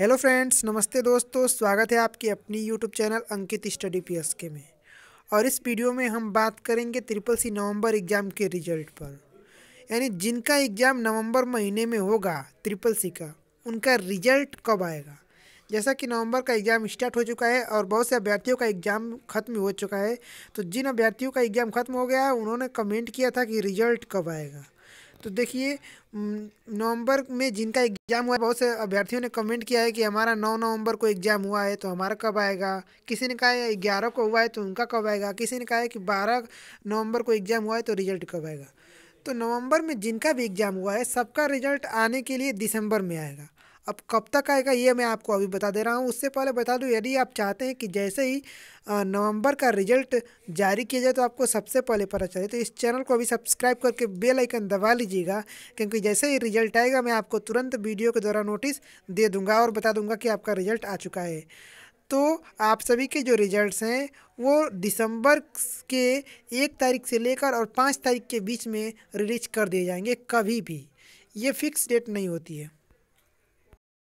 hello friends नमस्ते दोस्तों स्वागत है आपके अपनी YouTube channel Ankit study P K में और इस वीडियो में हम बात करेंगे ट्रिपल सी नवंबर एग्ज़ाम के रिजल्ट पर यानी जिनका एग्ज़ाम नवंबर महीने में होगा ट्रिपल सी का उनका रिजल्ट कब आएगा जैसा कि नवंबर का एग्ज़ाम स्टार्ट हो चुका है और बहुत से अभ्यर्थियों का एग्ज़ाम खत्म हो चुका है तो जिन अभ्यर्थियों का एग्ज़ाम खत्म हो गया है उन्होंने कमेंट किया था कि रिजल्ट कब आएगा तो देखिए नवंबर में जिनका एग्ज़ाम हुआ है बहुत से अभ्यर्थियों ने कमेंट किया है कि हमारा नौ नवंबर को एग्ज़ाम हुआ है तो हमारा कब आएगा किसी ने कहा है ग्यारह को हुआ है तो उनका कब आएगा किसी ने कहा है कि बारह नवंबर को एग्ज़ाम हुआ है तो रिजल्ट कब आएगा तो नवंबर में जिनका भी एग्ज़ाम हुआ है सबका रिजल्ट आने के लिए दिसंबर में आएगा अब कब तक आएगा ये मैं आपको अभी बता दे रहा हूँ उससे पहले बता दूँ यदि आप चाहते हैं कि जैसे ही नवंबर का रिजल्ट जारी किया जाए तो आपको सबसे पहले पता चले तो इस चैनल को अभी सब्सक्राइब करके बेल आइकन दबा लीजिएगा क्योंकि जैसे ही रिजल्ट आएगा मैं आपको तुरंत वीडियो के द्वारा नोटिस दे दूँगा और बता दूँगा कि आपका रिजल्ट आ चुका है तो आप सभी के जो रिजल्ट्स हैं वो दिसंबर के एक तारीख से लेकर और पाँच तारीख के बीच में रिलीज कर दिए जाएंगे कभी भी ये फिक्स डेट नहीं होती है